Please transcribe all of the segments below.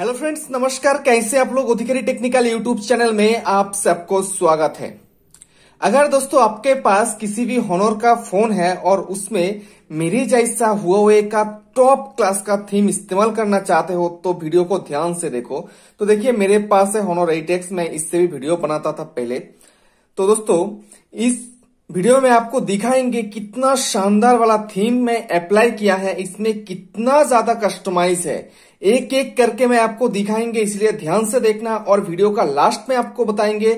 hello friends नमस्कार कैसे आप लोग अधिकारी टेक्निकल यूट्यूब चैनल में आप सबको स्वागत है अगर दोस्तों आपके पास किसी भी होनर का फोन है और उसमें मेरे जैसा हुए का टॉप क्लास का थीम इस्तेमाल करना चाहते हो तो वीडियो को ध्यान से देखो तो देखिए मेरे पास है होनर एटेक्स मैं इससे भी वीडियो बनाता था पहले तो दोस्तों इस वीडियो में आपको दिखाएंगे कितना शानदार वाला थीम मैं अप्लाई किया है इसमें कितना ज्यादा कस्टमाइज है एक एक करके मैं आपको दिखाएंगे इसलिए ध्यान से देखना और वीडियो का लास्ट में आपको बताएंगे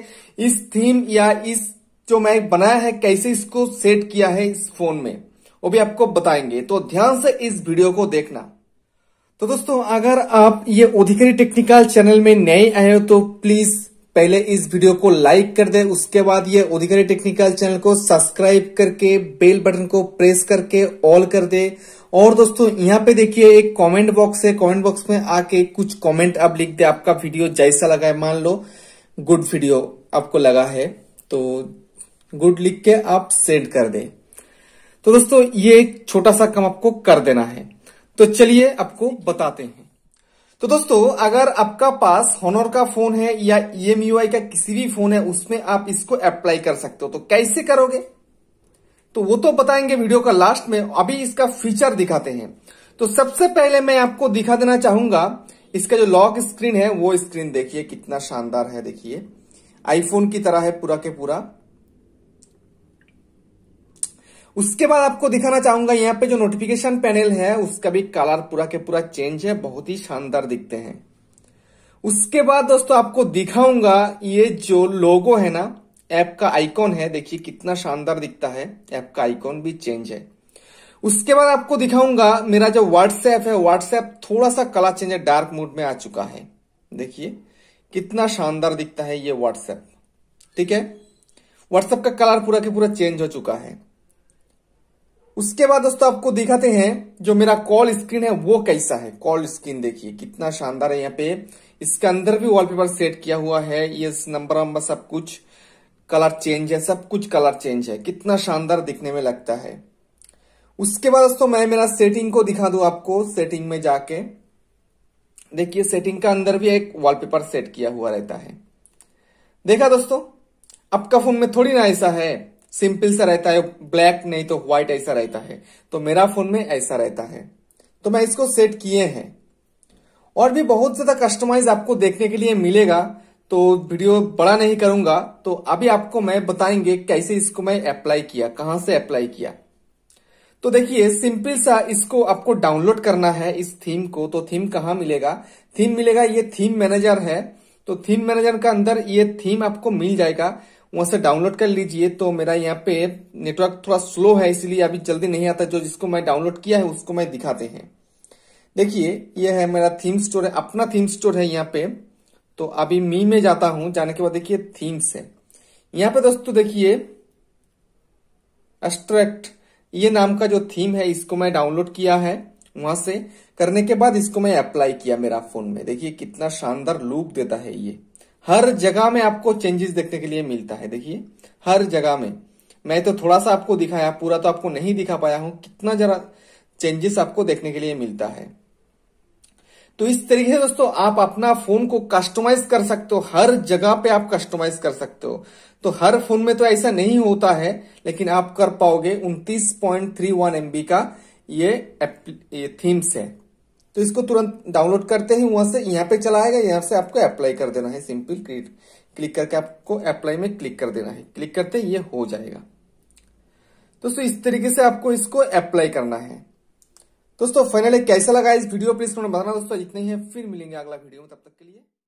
इस थीम या इस जो मैं बनाया है कैसे इसको सेट किया है इस फोन में वो भी आपको बताएंगे तो ध्यान से इस वीडियो को देखना तो दोस्तों अगर आप ये ओधिकारी टेक्निकल चैनल में नए आए हो तो प्लीज पहले इस वीडियो को लाइक कर दे उसके बाद ये अधिकारी टेक्निकल चैनल को सब्सक्राइब करके बेल बटन को प्रेस करके ऑल कर दे और दोस्तों यहाँ पे देखिए एक कमेंट बॉक्स है कमेंट बॉक्स में आके कुछ कमेंट आप लिख दे आपका वीडियो जैसा लगा है मान लो गुड वीडियो आपको लगा है तो गुड लिख के आप सेंड कर दे तो दोस्तों ये एक छोटा सा काम आपको कर देना है तो चलिए आपको बताते हैं तो दोस्तों अगर आपका पास होनर का फोन है या ई e का किसी भी फोन है उसमें आप इसको अप्लाई कर सकते हो तो कैसे करोगे तो वो तो बताएंगे वीडियो का लास्ट में अभी इसका फीचर दिखाते हैं तो सबसे पहले मैं आपको दिखा देना चाहूंगा इसका जो लॉक स्क्रीन है वो स्क्रीन देखिए कितना शानदार है देखिए आईफोन की तरह है पूरा के पूरा उसके बाद आपको दिखाना चाहूंगा यहाँ पे जो नोटिफिकेशन पैनल है उसका भी कलर पूरा के पूरा चेंज है बहुत ही शानदार दिखते हैं उसके बाद दोस्तों आपको दिखाऊंगा ये जो लोगो है ना ऐप का आइकॉन है देखिए कितना शानदार दिखता है ऐप का आइकॉन भी चेंज है उसके बाद आपको दिखाऊंगा मेरा जो व्हाट्सएप है व्हाट्सएप थोड़ा सा कलर चेंज है डार्क मूड में आ चुका है देखिए कितना शानदार दिखता है ये व्हाट्सएप ठीक है व्हाट्सएप का कलर पूरा के पूरा चेंज हो चुका है उसके बाद दोस्तों आपको दिखाते हैं जो मेरा कॉल स्क्रीन है वो कैसा है कॉल स्क्रीन देखिए कितना शानदार है यहाँ पे इसके अंदर भी वॉलपेपर सेट किया हुआ है ये नंबर वंबर सब कुछ कलर चेंज है सब कुछ कलर चेंज है कितना शानदार दिखने में लगता है उसके बाद दोस्तों मैं मेरा सेटिंग को दिखा दू आपको सेटिंग में जाके देखिए सेटिंग का अंदर भी एक वॉलपेपर सेट किया हुआ रहता है देखा दोस्तों आपका फोन में थोड़ी ना ऐसा है सिंपल सा रहता है ब्लैक नहीं तो व्हाइट ऐसा रहता है तो मेरा फोन में ऐसा रहता है तो मैं इसको सेट किए हैं और भी बहुत ज्यादा कस्टमाइज आपको देखने के लिए मिलेगा तो वीडियो बड़ा नहीं करूंगा तो अभी आपको मैं बताएंगे कैसे इसको मैं अप्लाई किया कहां से अप्लाई किया तो देखिए सिंपल सा इसको आपको डाउनलोड करना है इस थीम को तो थीम कहां मिलेगा थीम मिलेगा ये थीम मैनेजर है तो थीम मैनेजर का अंदर ये थीम आपको मिल जाएगा वहां से डाउनलोड कर लीजिए तो मेरा यहाँ पे नेटवर्क थोड़ा स्लो है इसलिए अभी जल्दी नहीं आता जो जिसको मैं डाउनलोड किया है उसको मैं दिखाते हैं देखिए यह है मेरा थीम स्टोर है अपना थीम स्टोर है यहाँ पे तो अभी मी में जाता हूं जाने के बाद देखिए थीम्स है यहाँ पे दोस्तों देखिए एस्ट्रैक्ट ये नाम का जो थीम है इसको मैं डाउनलोड किया है वहां से करने के बाद इसको मैं अप्लाई किया मेरा फोन में देखिए कितना शानदार लुक देता है ये हर जगह में आपको चेंजेस देखने के लिए मिलता है देखिए हर जगह में मैं तो थोड़ा सा आपको दिखाया पूरा तो आपको नहीं दिखा पाया हूं कितना जरा चेंजेस आपको देखने के लिए मिलता है तो इस तरीके से दोस्तों आप अपना फोन को कस्टमाइज कर सकते हो हर जगह पे आप कस्टमाइज कर सकते हो तो हर फोन में तो ऐसा नहीं होता है लेकिन आप कर पाओगे उनतीस पॉइंट थ्री वन एमबी का ये, ये थीम्स है तो इसको तुरंत डाउनलोड करते ही वहां से यहाँ पे चला आएगा यहाँ से आपको अप्लाई कर देना है सिंपल क्लिक करके आपको अप्लाई में क्लिक कर देना है क्लिक करते ये हो जाएगा दोस्तों इस तरीके से आपको इसको अप्लाई करना है दोस्तों फाइनली कैसा लगा इस वीडियो प्लीज बताना दोस्तों इतने ही है फिर मिलेंगे अगला वीडियो में तब तक के लिए